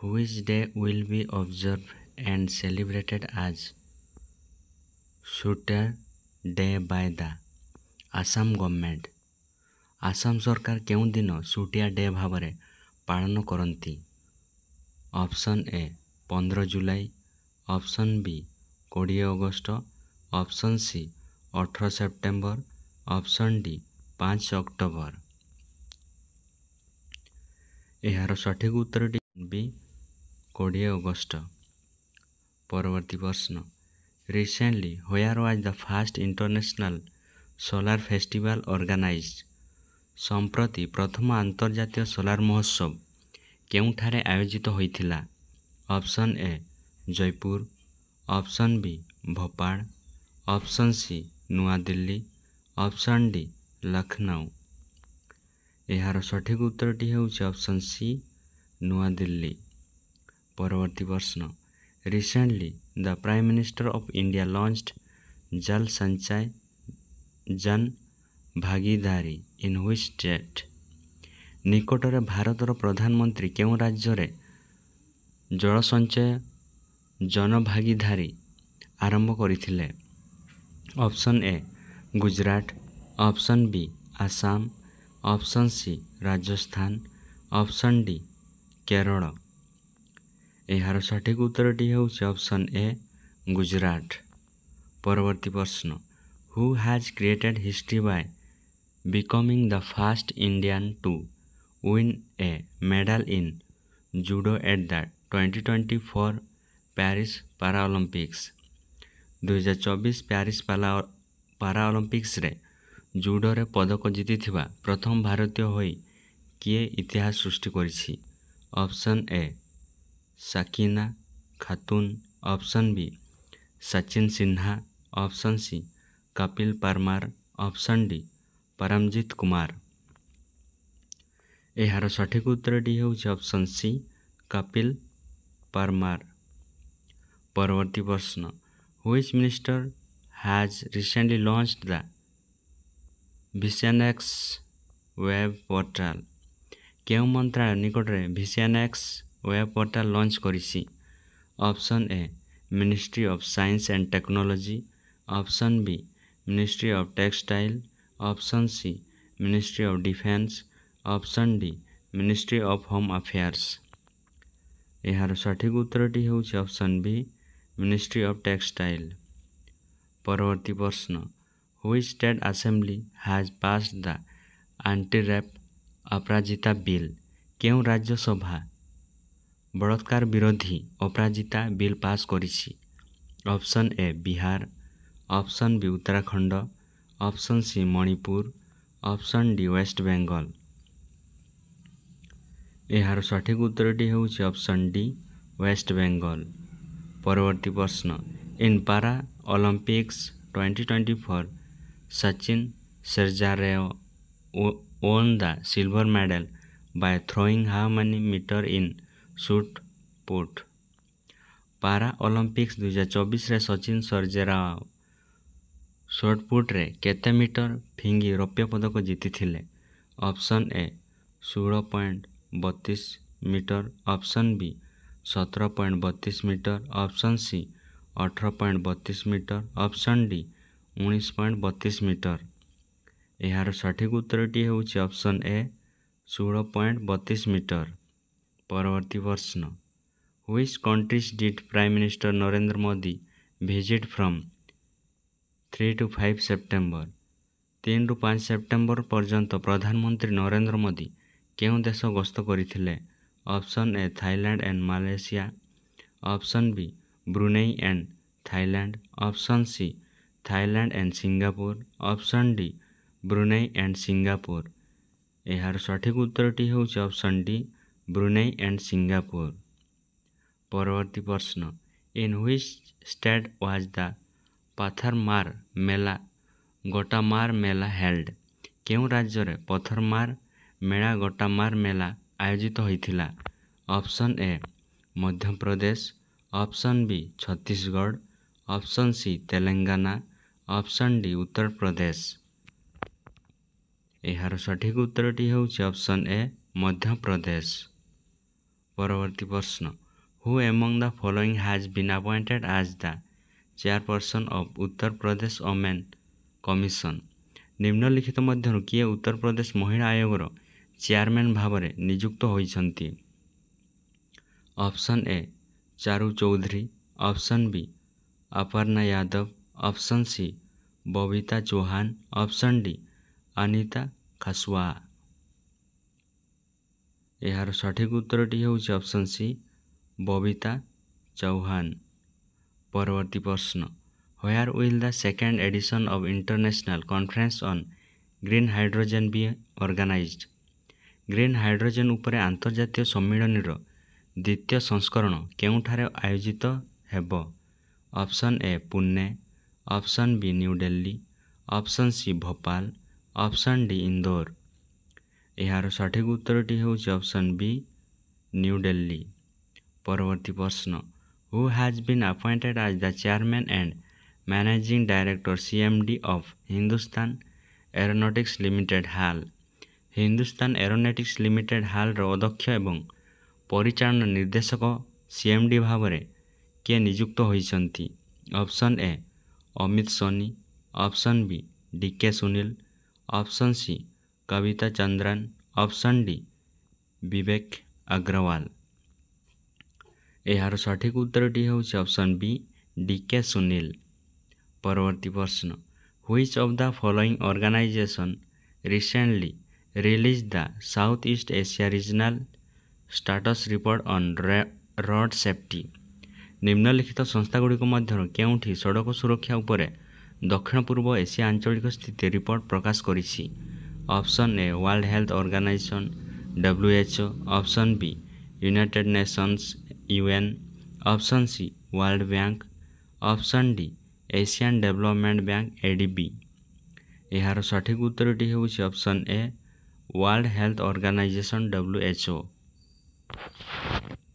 which day will be observed and celebrated as Shooter Day by the Assam Government? Assam ସରକାର କେଉଁଦିନ ସୁଟିଆ day ଭାବରେ ପାଳନ କରନ୍ତି ଅପସନ୍ ଏ ପନ୍ଦର ଜୁଲାଇ ଅପସନ୍ ବି କୋଡ଼ିଏ ଅଗଷ୍ଟ ଅପସନ୍ ସି ଅଠର ସେପ୍ଟେମ୍ବର ଅପସନ୍ ଡି ପାଞ୍ଚ ଅକ୍ଟୋବର ଏହାର ସଠିକ୍ ଉତ୍ତରଟି ବି କୋଡ଼ିଏ ଅଗଷ୍ଟ ପରବର୍ତ୍ତୀ ପ୍ରଶ୍ନ recently where was the first international solar festival organize ସମ୍ପ୍ରତି ପ୍ରଥମ ଆନ୍ତର୍ଜାତୀୟ ସୋଲାର ମହୋତ୍ସବ କେଉଁଠାରେ ଆୟୋଜିତ ହୋଇଥିଲା option A Jaipur option B Bhopal option C New Delhi option D Lucknow ଏହାର ସଠିକ୍ ଉତ୍ତରଟି ହେଉଛି ଅପସନ୍ ସି ନୂଆଦିଲ୍ଲୀ पर्वर्ती प्रश्न recently the prime minister of India launched Jal Sanchay Jan भागिदारी इन हिज स्टेट निकटर भारत र प्रधानमन्त्री केही राज्यले जलसञ्चय जनभगिदारी आरम्भ गरिपसन A Gujarat option B Assam option C Rajasthan option डि के ଏହାର ସଠିକ୍ ଉତ୍ତରଟି ହେଉଛି ଅପସନ୍ ଏ ଗୁଜୁରାଟ ପରବର୍ତ୍ତୀ ପ୍ରଶ୍ନ who has created history by becoming the first Indian to win a medal in judo at the twenty twenty four Paris Paralympics ଦୁଇହଜାର ଚବିଶ ପ୍ୟାରିସ୍ ପାଲା ପାରାଅଲମ୍ପିକ୍ସରେ ଜୁଡ଼ୋରେ ପଦକ ଜିତିଥିବା ପ୍ରଥମ ଭାରତୀୟ ହୋଇ କିଏ ଇତିହାସ ସୃଷ୍ଟି କରିଛି option A Sakina Khatoon option B Sachin Sinha option C Kapil Parmar option D Paramjeet Kumar ଏହାର ସଠିକ୍ ଉତ୍ତରଟି ହେଉଛି ଅପସନ୍ ସି କପିଲ ପରମାର ପରବର୍ତ୍ତୀ ପ୍ରଶ୍ନ which minister has recently launch the VisioNxt web portal କେଉଁ ମନ୍ତ୍ରାଳୟ ନିକଟରେ ଭିସିଆନେକ୍ସ ୱେବ୍ ପୋର୍ଟାଲ୍ ଲଞ୍ଚ କରିଛି option A ministry of science and technology option B ministry of textile option C ministry of defence option D ministry of home affairs ଏହାର ସଠିକ୍ ଉତ୍ତରଟି ହେଉଛି option B ministry of textile ପରବର୍ତ୍ତୀ ପ୍ରଶ୍ନ which state assembly has pass the anti rape Aparajita bill କେଉଁ ରାଜ୍ୟସଭା ବଳାତ୍କାର ବିରୋଧୀ ଅପରାଜିତା ବିଲ୍ ପାସ୍ କରିଛି option A Bihar option B Uttarakhand option C Manipur option D West Bengal ଏହାର ସଠିକ୍ ଉତ୍ତରଟି ହେଉଛି ଅପସନ୍ ଡି ୱେଷ୍ଟ ବେଙ୍ଗଲ ପରବର୍ତ୍ତୀ ପ୍ରଶ୍ନ in Paralympics twenty twenty four Sachin Sarjerao won the silver medal by throwing how many meter in shot shot put Paralympics दुई हजार चौबिसले सचिन सर्जेरा सर्जेराव सुटपुट्रे मीटर फिंगी रौप्य पदक जीति ऑप्शन ए ष पॉइंट बतीस मीटर ऑप्शन बी सतर पॉइंट बतीस मीटर ऑप्शन सी अठर पॉइंट बतीस मीटर ऑप्शन डी उन्नीस पॉइंट बतीस मीटर यार सठिक उत्तर टिचि ए ष पॉइंट बतीस मीटर ପରବର୍ତ୍ତୀ ପ୍ରଶ୍ନ which countries did prime minister Narendra Modi visit from three to five September ତିନିରୁ ପାଞ୍ଚ ସେପ୍ଟେମ୍ବର ପର୍ଯ୍ୟନ୍ତ ପ୍ରଧାନମନ୍ତ୍ରୀ ନରେନ୍ଦ୍ର ମୋଦି କେଉଁ ଦେଶ ଗସ୍ତ କରିଥିଲେ option A Thailand and Malaysia option B Brunei and Thailand option C Thailand and Singapore option D Brunei and Singapore ଏହାର ସଠିକ୍ ଉତ୍ତରଟି ହେଉଛି option D Brunei and Singapore ପରବର୍ତ୍ତୀ ପ୍ରଶ୍ନ in which state was the Patharmar Mela Gotmar ମେଲା ହେଲ୍ଡ କେଉଁ ରାଜ୍ୟରେ ପଥରମାର ମେଳା ଗୋଟାମାର ମେଲା ଆୟୋଜିତ ହୋଇଥିଲା option A Madhya Pradesh option B Chhattisgarh option C Telangana option D Uttar Pradesh ଏହାର ସଠିକ୍ ଉତ୍ତରଟି ହେଉଛି ଅପସନ୍ ଏ ମଧ୍ୟପ୍ରଦେଶ পরবর্তী প্রশ্ন who among the following has been appointed as the chairperson of Uttar Pradesh women commission নিম্নলিখিত ମଧ୍ୟରୁ କିଏ ଉତ୍ତରପ୍ରଦେଶ ମହିଳା ଆୟୋଗର ଚେୟାରମ୍ୟାନ୍ ଭାବରେ ନିଯୁକ୍ତ ହୋଇଛନ୍ତି option A Charu Chaudhary option B Aparna Yadav option C Babita Chauhan option D Anita Khasua ଏହାର ସଠିକ୍ ଉତ୍ତରଟି ହେଉଛି ଅପସନ୍ ସି ବବିତା ଚୌହାନ ପରବର୍ତ୍ତୀ ପ୍ରଶ୍ନ where will the second edition of international conference on green hydrogen be organize green hydrogen ଉପରେ ଆନ୍ତର୍ଜାତୀୟ ସମ୍ମିଳନୀର ଦ୍ୱିତୀୟ ସଂସ୍କରଣ କେଉଁଠାରେ ଆୟୋଜିତ ହେବ option A Pune option B New Delhi option C Bhopal option D Indore ଏହାର ସଠିକ୍ ଉତ୍ତରଟି ହେଉଛି ଅପସନ୍ ବି ନ୍ୟୁ ଦିଲ୍ଲୀ ପରବର୍ତ୍ତୀ ପ୍ରଶ୍ନ who has been appointed as the chairman and managing director C M D of Hindustan aeronautics limited HAL Hindustan aeronautics limited ହାଲ୍ର ଅଧ୍ୟକ୍ଷ ଏବଂ ପରିଚାଳନା ନିର୍ଦ୍ଦେଶକ ସି ଏମ୍ ଡି ଭାବରେ କିଏ ନିଯୁକ୍ତ ହୋଇଛନ୍ତି option A Amit Soni option B D K Sunil option C Kavitha Chandran option D Vivek Agarwal ଏହାର ସଠିକ୍ ଉତ୍ତରଟି ହେଉଛି option B D K Sunil ପରବର୍ତ୍ତୀ ପ୍ରଶ୍ନ which of the following organization recently release the South East Asia regional status report on road safety ନିମ୍ନଲିଖିତ ସଂସ୍ଥାଗୁଡ଼ିକ ମଧ୍ୟରୁ କେଉଁଠି ସଡ଼କ ସୁରକ୍ଷା ଉପରେ ଦକ୍ଷିଣ ପୂର୍ବ ଏସିଆ ଆଞ୍ଚଳିକ ସ୍ଥିତି ରିପୋର୍ଟ ପ୍ରକାଶ କରିଛି option A World Health Organization W H O option B United Nations UN option C World Bank option D Asian Development Bank ADB यार सठिक ଉତ୍ତରଟି ହେଉଛି option A health health W W H